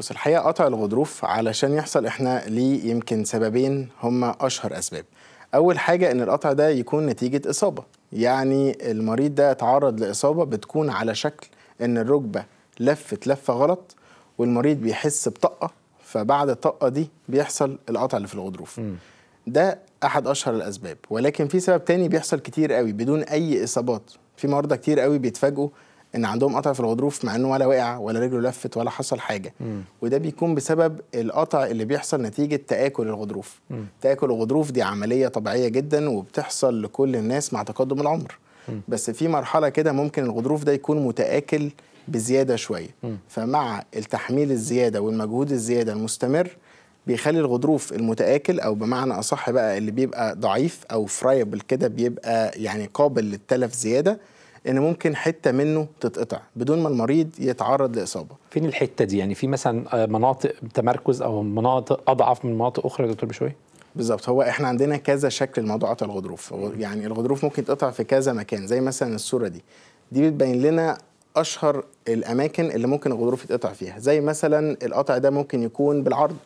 بص الحقيقه قطع الغضروف علشان يحصل احنا ليه يمكن سببين هما اشهر اسباب اول حاجه ان القطع ده يكون نتيجه اصابه يعني المريض ده اتعرض لاصابه بتكون على شكل ان الركبه لفت لفه غلط والمريض بيحس بطقه فبعد الطقه دي بيحصل القطع اللي في الغضروف م. ده احد اشهر الاسباب ولكن في سبب تاني بيحصل كتير قوي بدون اي اصابات في مرضى كتير قوي بيتفاجئوا ان عندهم قطع في الغضروف مع انه ولا وقع ولا رجله لفت ولا حصل حاجه مم. وده بيكون بسبب القطع اللي بيحصل نتيجه تاكل الغضروف مم. تاكل الغضروف دي عمليه طبيعيه جدا وبتحصل لكل الناس مع تقدم العمر مم. بس في مرحله كده ممكن الغضروف ده يكون متاكل بزياده شويه فمع التحميل الزياده والمجهود الزياده المستمر بيخلي الغضروف المتآكل أو بمعنى أصح بقى اللي بيبقى ضعيف أو فرايبل كده بيبقى يعني قابل للتلف زيادة ان ممكن حته منه تتقطع بدون ما المريض يتعرض لاصابه. فين الحته دي؟ يعني في مثلا آه، مناطق تمركز او مناطق اضعف من مناطق اخرى يا دكتور بشوي؟ بالظبط هو احنا عندنا كذا شكل لموضوعات الغضروف يعني الغضروف ممكن تقطع في كذا مكان زي مثلا الصوره دي دي بتبين لنا اشهر الاماكن اللي ممكن الغضروف يتقطع فيها زي مثلا القطع ده ممكن يكون بالعرض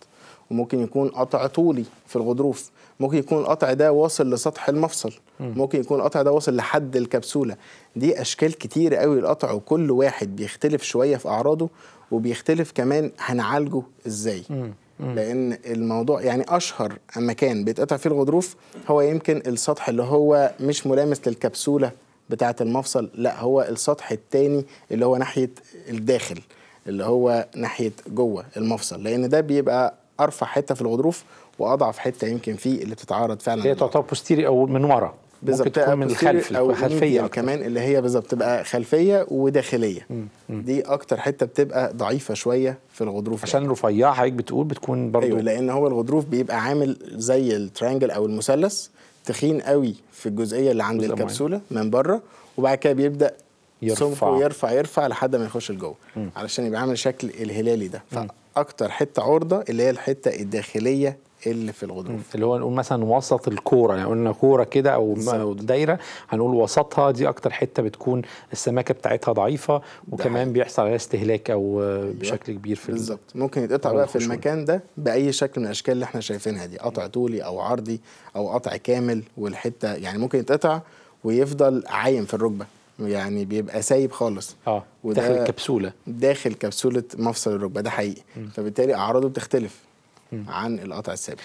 وممكن يكون قطع طولي في الغضروف ممكن يكون القطع ده واصل لسطح المفصل ممكن يكون القطع ده واصل لحد الكبسوله دي اشكال كتير قوي القطع وكل واحد بيختلف شويه في اعراضه وبيختلف كمان هنعالجه ازاي لان الموضوع يعني اشهر مكان بيتقطع فيه الغضروف هو يمكن السطح اللي هو مش ملامس للكبسوله بتاعه المفصل لا هو السطح التاني اللي هو ناحيه الداخل اللي هو ناحيه جوه المفصل لان ده بيبقى ارفع حته في الغضروف واضعف حته يمكن فيه اللي بتتعرض فعلا هي تعتبر بوستيري او من ورا بالظبط من الخلف او خلفيه كمان اللي هي بالظبط بتبقى خلفيه وداخليه مم. مم. دي اكتر حته بتبقى ضعيفه شويه في الغضروف يعني. عشان رفيع حضرتك بتقول بتكون برضو ايوه لان هو الغضروف بيبقى عامل زي الترانجل او المثلث تخين قوي في الجزئيه اللي عند الكبسوله معين. من بره وبعد كده بيبدا يرفع سمكه يرفع يرفع لحد ما يخش لجوه علشان يبقى عامل شكل الهلالي ده فاكتر حته عرضه اللي هي الحته الداخليه اللي في الغضروف اللي هو نقول مثلا وسط الكوره يعني قلنا كوره كده او بالزبط. دايره هنقول وسطها دي اكتر حته بتكون السماكه بتاعتها ضعيفه وكمان بيحصل عليها استهلاك او أيوة. بشكل كبير في بالظبط ممكن يتقطع بقى في المكان ده باي شكل من الاشكال اللي احنا شايفينها دي قطع طولي او عرضي او قطع كامل والحته يعني ممكن يتقطع ويفضل عايم في الركبه يعني بيبقى سايب خالص اه داخل كبسوله داخل كبسوله مفصل الركبه ده حقيقي م. فبالتالي اعراضه بتختلف م. عن القطع الثابت